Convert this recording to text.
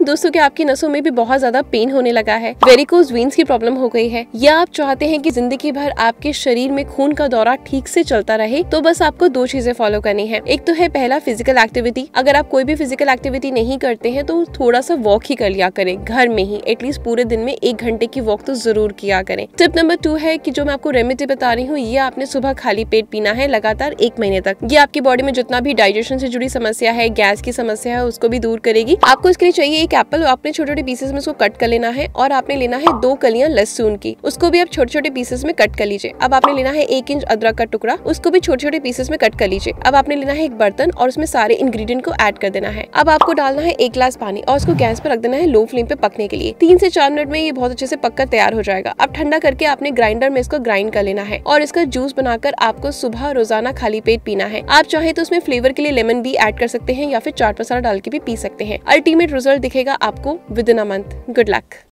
दोस्तों क्या आपकी नसों में भी बहुत ज्यादा पेन होने लगा है वेरिकोज वेन्स की प्रॉब्लम हो गई है या आप चाहते हैं कि जिंदगी भर आपके शरीर में खून का दौरा ठीक से चलता रहे तो बस आपको दो चीजें फॉलो करनी है एक तो है पहला फिजिकल एक्टिविटी अगर आप कोई भी फिजिकल एक्टिविटी नहीं करते हैं तो थोड़ा सा वॉक ही कर लिया करें घर में ही एटलीस्ट पूरे दिन में एक घंटे की वॉक तो जरूर किया करें टिप नंबर टू है की जो मैं आपको रेमेडी बता रही हूँ ये आपने सुबह खाली पेट पीना है लगातार एक महीने तक ये आपकी बॉडी में जितना भी डाइजेशन से जुड़ी समस्या है गैस की समस्या है उसको भी दूर करेगी आपको इसके लिए चाहिए एक एप्पल आपने छोटे छोटे पीसेस में उसको कट कर लेना है और आपने लेना है दो कलियां लहसुन की उसको भी आप छोटे छोटे पीसेस में कट कर लीजिए अब आपने लेना है एक इंच अदरक का टुकड़ा उसको भी छोटे छोटे पीसेस में कट कर लीजिए अब आपने लेना है एक बर्तन और उसमें सारे इंग्रीडियंट को एड कर देना है अब आपको डालना है एक ग्लास पानी और उसको गैस पर रख देना है लो फ्लेम पे पकने के लिए तीन से चार मिनट में ये बहुत अच्छे से पककर तैयार हो जाएगा अब ठंडा करके आपने ग्राइंडर में इसको ग्राइंड कर लेना है और इसका जूस बनाकर आपको सुबह रोजाना खाली पेट पीना है आप चाहे तो उसमें फ्लेवर के लिए लेमन भी एड कर सकते हैं या फिर चाट मसाला डाल के भी पी सकते हैं अल्टीमेट रिजल्ट दिखेगा आपको within a month good luck